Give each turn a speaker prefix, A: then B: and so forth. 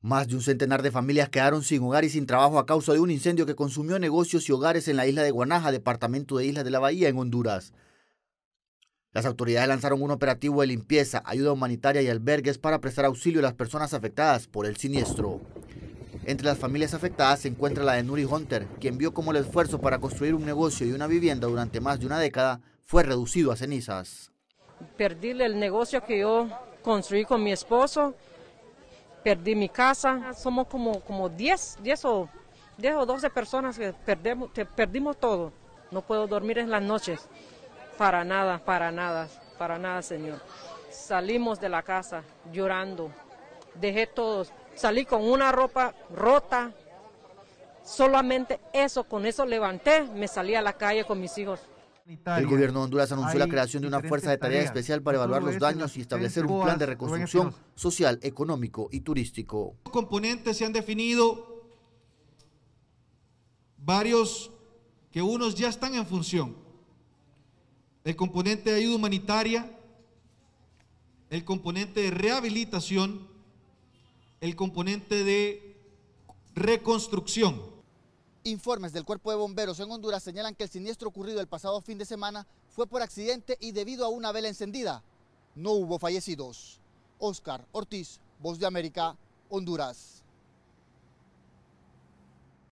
A: Más de un centenar de familias quedaron sin hogar y sin trabajo a causa de un incendio que consumió negocios y hogares en la isla de Guanaja, departamento de Islas de la Bahía, en Honduras. Las autoridades lanzaron un operativo de limpieza, ayuda humanitaria y albergues para prestar auxilio a las personas afectadas por el siniestro. Entre las familias afectadas se encuentra la de Nuri Hunter, quien vio cómo el esfuerzo para construir un negocio y una vivienda durante más de una década fue reducido a cenizas.
B: Perdí el negocio que yo construí con mi esposo perdí mi casa, somos como, como 10, 10 o, 10 12 personas que perdemos, que perdimos todo. No puedo dormir en las noches, para nada, para nada, para nada, Señor. Salimos de la casa llorando, dejé todos, salí con una ropa rota, solamente eso, con eso levanté, me salí a la calle con mis hijos.
A: El gobierno de Honduras anunció la creación de una fuerza de tarea especial para evaluar los daños y establecer un plan de reconstrucción social,
C: económico y
A: turístico.
C: Los componentes se han definido varios que unos ya están en función. El componente de ayuda humanitaria, el componente de rehabilitación, el componente de reconstrucción.
A: Informes del Cuerpo de Bomberos en Honduras señalan que el siniestro ocurrido el pasado fin de semana fue por accidente y debido a una vela encendida. No hubo fallecidos. Oscar Ortiz, Voz de América, Honduras.